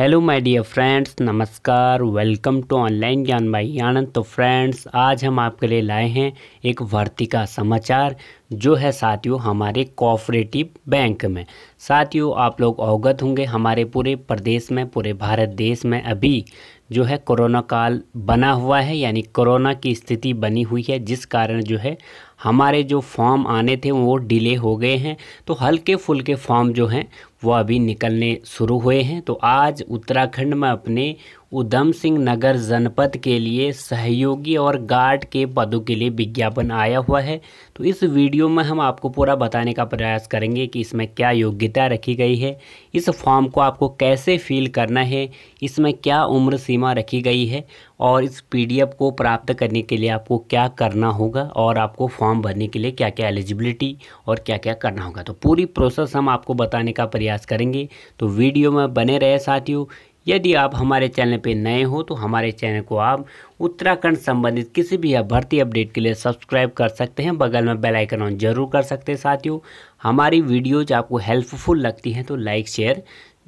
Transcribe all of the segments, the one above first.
hello my dear friends नमस्कार welcome to online Gyan भाई आनंद तो फ्रेंड्स आज हम आपके लिए लाए हैं एक भर्ती का समाचार जो है साथियों हमारे कोऑपरेटिव बैंक में साथियों आप लोग अवगत होंगे हमारे पूरे प्रदेश में पूरे भारत देश में अभी जो है कोरोना काल बना हुआ है यानी कोरोना की स्थिति बनी हुई है जिस कारण जो है हमारे जो फॉर्म आने थे वो डिले हो गए हैं तो हल्के फुल्के फॉर्म जो हैं वो अभी निकलने शुरू हुए हैं तो आज उत्तराखंड में अपने उधम सिंह नगर जनपद के लिए सहयोगी और गार्ड के पदों के लिए विज्ञापन आया हुआ है तो इस वीडियो में हम आपको पूरा बताने का प्रयास करेंगे कि इसमें क्या योग्यता रखी गई है इस फॉर्म को आपको कैसे फिल करना है इसमें क्या उम्र सीमा रखी गई है और इस पीडीएफ को प्राप्त करने के लिए आपको क्या करना होगा और आपको फॉर्म भरने के लिए क्या क्या एलिजिबिलिटी और क्या क्या करना होगा तो पूरी प्रोसेस हम आपको बताने का प्रयास करेंगे तो वीडियो में बने रहे साथियों यदि आप हमारे चैनल पर नए हो तो हमारे चैनल को आप उत्तराखंड संबंधित किसी भी भर्ती अपडेट के लिए सब्सक्राइब कर सकते हैं बगल में बेल आइकन ऑन जरूर कर सकते हैं साथियों हमारी वीडियोज आपको हेल्पफुल लगती हैं तो लाइक शेयर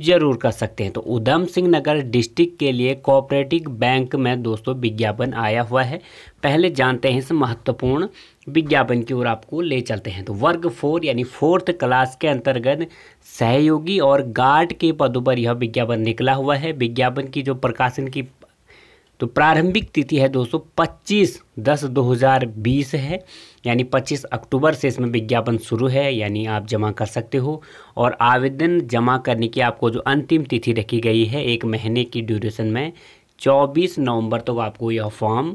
जरूर कर सकते हैं तो उधम सिंह नगर डिस्ट्रिक्ट के लिए कोऑपरेटिव बैंक में दोस्तों विज्ञापन आया हुआ है पहले जानते हैं इस महत्वपूर्ण विज्ञापन की ओर आपको ले चलते हैं तो वर्ग फोर यानी फोर्थ क्लास के अंतर्गत सहयोगी और गार्ड के पदों पर यह विज्ञापन निकला हुआ है विज्ञापन की जो प्रकाशन की तो प्रारंभिक तिथि है दोस्तों 25 दस 2020 है यानी 25 अक्टूबर से इसमें विज्ञापन शुरू है यानी आप जमा कर सकते हो और आवेदन जमा करने की आपको जो अंतिम तिथि रखी गई है एक महीने की ड्यूरेशन में 24 नवंबर तक तो आपको यह फॉर्म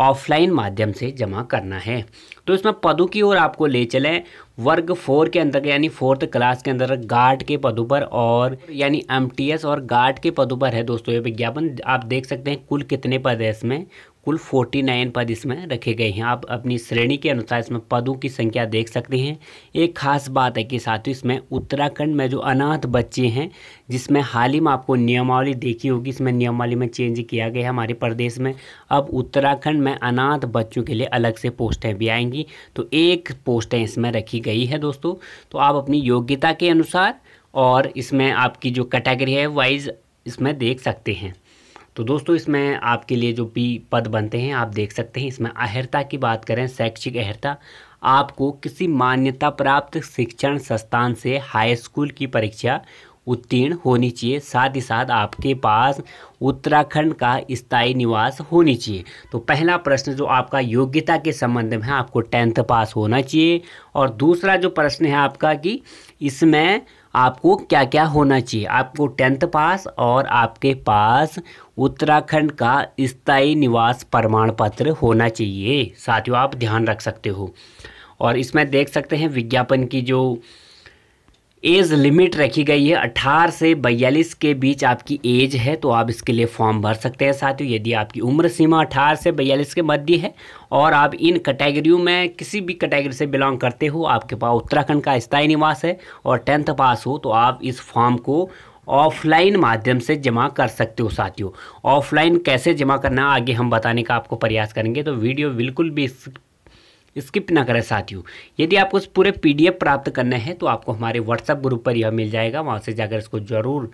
ऑफलाइन माध्यम से जमा करना है तो इसमें पदों की ओर आपको ले चलें वर्ग फोर के अंदर यानी फोर्थ क्लास के अंदर गार्ड के पदों पर और यानी एम और गार्ड के पदों पर है दोस्तों ये विज्ञापन आप देख सकते हैं कुल कितने पद है इसमें कुल 49 पद इसमें रखे गए हैं आप अपनी श्रेणी के अनुसार इसमें पदों की संख्या देख सकते हैं एक खास बात है कि साथियों इसमें उत्तराखंड में जो अनाथ बच्चे हैं जिसमें हाल ही में आपको नियमावली देखी होगी इसमें नियमावली में चेंज किया गया है हमारे प्रदेश में अब उत्तराखंड में अनाथ बच्चों के लिए अलग से पोस्टें भी आएंगी तो एक पोस्टें इसमें रखी गई है दोस्तों तो आप अपनी योग्यता के अनुसार और इसमें आपकी जो कैटेगरी है वाइज इसमें देख सकते हैं तो दोस्तों इसमें आपके लिए जो भी पद बनते हैं आप देख सकते हैं इसमें अहर्ता की बात करें शैक्षिक अहर्ता आपको किसी मान्यता प्राप्त शिक्षण संस्थान से हाई स्कूल की परीक्षा उत्तीर्ण होनी चाहिए साथ ही साथ आपके पास उत्तराखंड का स्थायी निवास होनी चाहिए तो पहला प्रश्न जो आपका योग्यता के संबंध में है आपको टेंथ पास होना चाहिए और दूसरा जो प्रश्न है आपका कि इसमें आपको क्या क्या होना चाहिए आपको टेंथ पास और आपके पास उत्तराखंड का स्थायी निवास प्रमाण पत्र होना चाहिए साथियों आप ध्यान रख सकते हो और इसमें देख सकते हैं विज्ञापन की जो एज लिमिट रखी गई है 18 से 42 के बीच आपकी एज है तो आप इसके लिए फॉर्म भर सकते हैं साथियों यदि आपकी उम्र सीमा 18 से 42 के मध्य है और आप इन कैटेगरियों में किसी भी कैटेगरी से बिलोंग करते हो आपके पास उत्तराखंड का स्थायी निवास है और टेंथ पास हो तो आप इस फॉर्म को ऑफलाइन माध्यम से जमा कर सकते हो साथियों ऑफलाइन कैसे जमा करना आगे हम बताने का आपको प्रयास करेंगे तो वीडियो बिल्कुल भी स्किप ना करें साथियों यदि आपको इस पूरे पीडीएफ प्राप्त करने हैं तो आपको हमारे व्हाट्सएप ग्रुप पर यह मिल जाएगा वहाँ से जाकर इसको जरूर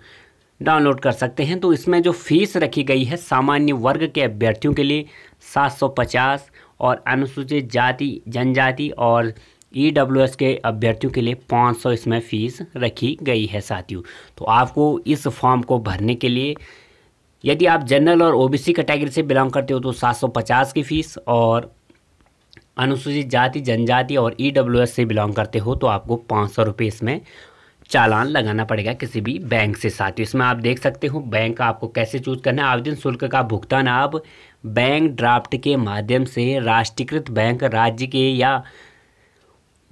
डाउनलोड कर सकते हैं तो इसमें जो फीस रखी गई है सामान्य वर्ग के अभ्यर्थियों के लिए 750 और अनुसूचित जाति जनजाति और ई e के अभ्यर्थियों के लिए 500 इसमें फ़ीस रखी गई है साथियों तो आपको इस फॉर्म को भरने के लिए यदि आप जनरल और ओबीसी कैटेगरी से बिलोंग करते हो तो 750 की फ़ीस और अनुसूचित जाति जनजाति और ई e से बिलोंग करते हो तो आपको पाँच सौ रुपये इसमें चालान लगाना पड़ेगा किसी भी बैंक से ही इसमें आप देख सकते हो बैंक आपको कैसे चूज करना है आवेदन शुल्क का भुगतान आप बैंक ड्राफ्ट के माध्यम से राष्ट्रीयकृत बैंक राज्य के या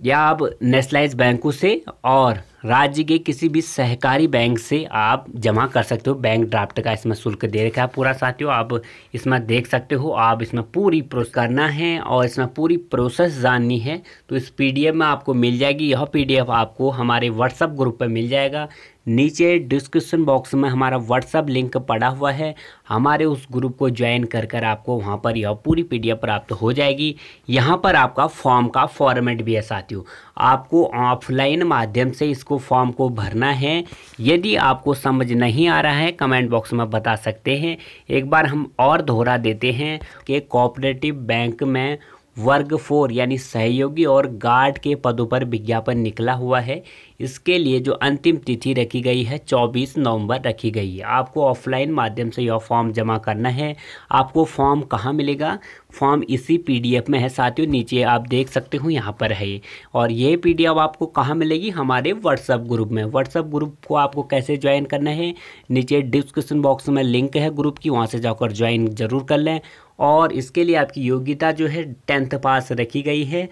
या आप नेशनलाइज बैंकों से और राज्य के किसी भी सहकारी बैंक से आप जमा कर सकते हो बैंक ड्राफ्ट का इसमें शुल्क दे रखा है पूरा साथियों आप इसमें देख सकते हो आप इसमें पूरी प्रोसेस करना है और इसमें पूरी प्रोसेस जाननी है तो इस पीडीएफ में आपको मिल जाएगी यह पीडीएफ आपको हमारे व्हाट्सअप ग्रुप पर मिल जाएगा नीचे डिस्क्रिप्शन बॉक्स में हमारा व्हाट्सअप लिंक पड़ा हुआ है हमारे उस ग्रुप को ज्वाइन कर कर आपको वहाँ पर यह पूरी पीडीएफ प्राप्त हो जाएगी यहाँ पर आपका फॉर्म का फॉर्मेट भी है साथियों आपको ऑफलाइन माध्यम से इसको आपको फॉर्म को भरना है यदि आपको समझ नहीं आ रहा है कमेंट बॉक्स में बता सकते हैं एक बार हम और दोहरा देते हैं कि कोऑपरेटिव बैंक में वर्ग फोर यानी सहयोगी और गार्ड के पदों पर विज्ञापन निकला हुआ है इसके लिए जो अंतिम तिथि रखी गई है 24 नवंबर रखी गई है आपको ऑफलाइन माध्यम से यह फॉर्म जमा करना है आपको फॉर्म कहाँ मिलेगा फॉर्म इसी पीडीएफ में है साथियों नीचे आप देख सकते हो यहाँ पर है और ये पीडीएफ आपको कहाँ मिलेगी हमारे व्हाट्सअप ग्रुप में व्हाट्सअप ग्रुप को आपको कैसे ज्वाइन करना है नीचे डिस्क्रिप्शन बॉक्स में लिंक है ग्रुप की वहाँ से जाकर ज्वाइन जरूर कर लें और इसके लिए आपकी योग्यता जो है टेंथ पास रखी गई है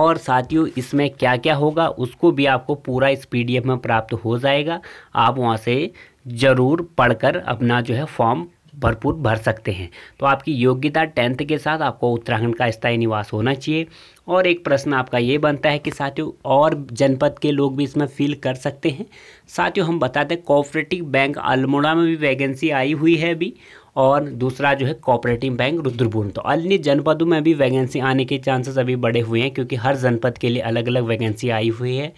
और साथियों इसमें क्या क्या होगा उसको भी आपको पूरा इस पी में प्राप्त हो जाएगा आप वहाँ से ज़रूर पढ़कर अपना जो है फॉर्म भरपूर भर सकते हैं तो आपकी योग्यता टेंथ के साथ आपको उत्तराखंड का स्थायी निवास होना चाहिए और एक प्रश्न आपका ये बनता है कि साथियों और जनपद के लोग भी इसमें फिल कर सकते हैं साथियों हम बताते हैं कोऑपरेटिव बैंक अल्मोड़ा में भी वैकेंसी आई हुई है अभी और दूसरा जो है कोऑपरेटिव बैंक रुद्रपुर तो अन्य जनपदों में भी वैकेंसी आने के चांसेस अभी बढ़े हुए हैं क्योंकि हर जनपद के लिए अलग अलग वैकेंसी आई हुई है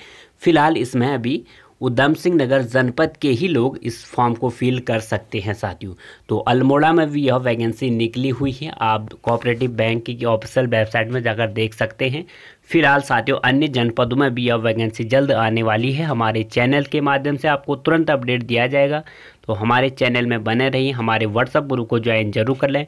फिलहाल इसमें अभी उधम सिंह नगर जनपद के ही लोग इस फॉर्म को फिल कर सकते हैं साथियों तो अल्मोड़ा में भी यह वैकेंसी निकली हुई है आप कोऑपरेटिव बैंक की ऑफिशियल वेबसाइट में जाकर देख सकते हैं फिलहाल साथियों अन्य जनपदों में भी यह वैकेंसी जल्द आने वाली है हमारे चैनल के माध्यम से आपको तुरंत अपडेट दिया जाएगा तो हमारे चैनल में बने रहिए हमारे व्हाट्सएप ग्रुप को ज्वाइन जरूर कर लें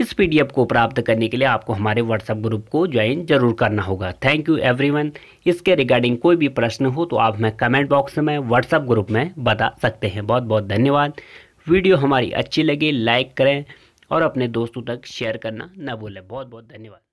इस पीडीएफ को प्राप्त करने के लिए आपको हमारे व्हाट्सएप ग्रुप को ज्वाइन जरूर करना होगा थैंक यू एवरीवन इसके रिगार्डिंग कोई भी प्रश्न हो तो आप हमें कमेंट बॉक्स में व्हाट्सएप ग्रुप में बता सकते हैं बहुत बहुत धन्यवाद वीडियो हमारी अच्छी लगी लाइक करें और अपने दोस्तों तक शेयर करना न भूलें बहुत बहुत धन्यवाद